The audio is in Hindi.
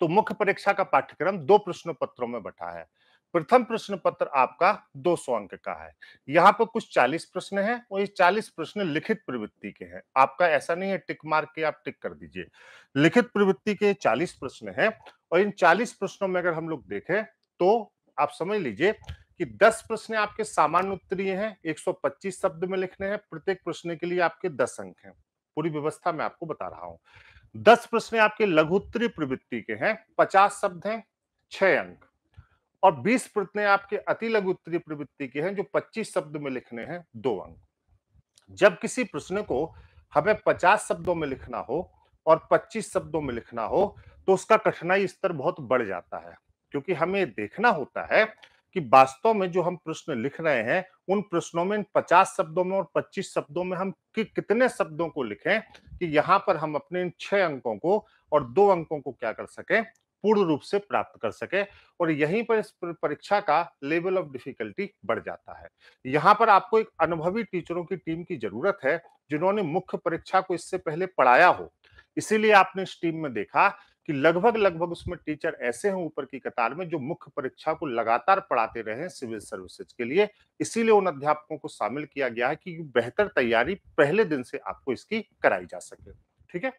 तो मुख्य परीक्षा का पाठ्यक्रम दो प्रश्न पत्रों में बटा है प्रथम प्रश्न पत्र आपका 200 अंक का है यहाँ पर कुछ 40 प्रश्न हैं और ये 40 प्रश्न लिखित प्रवृत्ति के हैं आपका ऐसा नहीं है टिक मार के आप टिक कर दीजिए लिखित प्रवृत्ति के 40 प्रश्न हैं और इन 40 प्रश्नों में अगर हम लोग देखें तो आप समझ लीजिए कि 10 प्रश्न आपके सामान्य उत्तरीय हैं 125 शब्द में लिखने हैं प्रत्येक प्रश्न के लिए आपके दस अंक हैं पूरी व्यवस्था मैं आपको बता रहा हूं दस प्रश्न आपके लघुत्तरी प्रवृत्ति के हैं पचास शब्द हैं छह अंक और बीस प्रश्न आपके अति लघुत्तरी प्रवृत्ति के हैं जो पच्चीस शब्द में लिखने हैं दो अंक जब किसी प्रश्न को हमें पचास शब्दों में लिखना हो और पच्चीस शब्दों में लिखना हो तो उसका कठिनाई स्तर बहुत बढ़ जाता है क्योंकि हमें देखना होता है कि वास्तव में जो हम प्रश्न लिख रहे हैं उन प्रश्नों में पचास शब्दों में और पच्चीस शब्दों में हम कि कितने शब्दों को लिखें कि यहाँ पर हम अपने इन छह अंकों को और दो अंकों को क्या कर सके पूर्ण रूप से प्राप्त कर सके और यहीं पर इस परीक्षा का लेवल ऑफ डिफिकल्टी बढ़ जाता है यहाँ पर आपको एक अनुभवी टीचरों की टीम की जरूरत है जिन्होंने मुख्य परीक्षा को इससे पहले पढ़ाया हो इसीलिए आपने इस टीम में देखा कि लगभग लगभग उसमें टीचर ऐसे हैं ऊपर की कतार में जो मुख्य परीक्षा को लगातार पढ़ाते रहे सिविल सर्विसेज के लिए इसीलिए उन अध्यापकों को शामिल किया गया है कि बेहतर तैयारी पहले दिन से आपको इसकी कराई जा सके ठीक है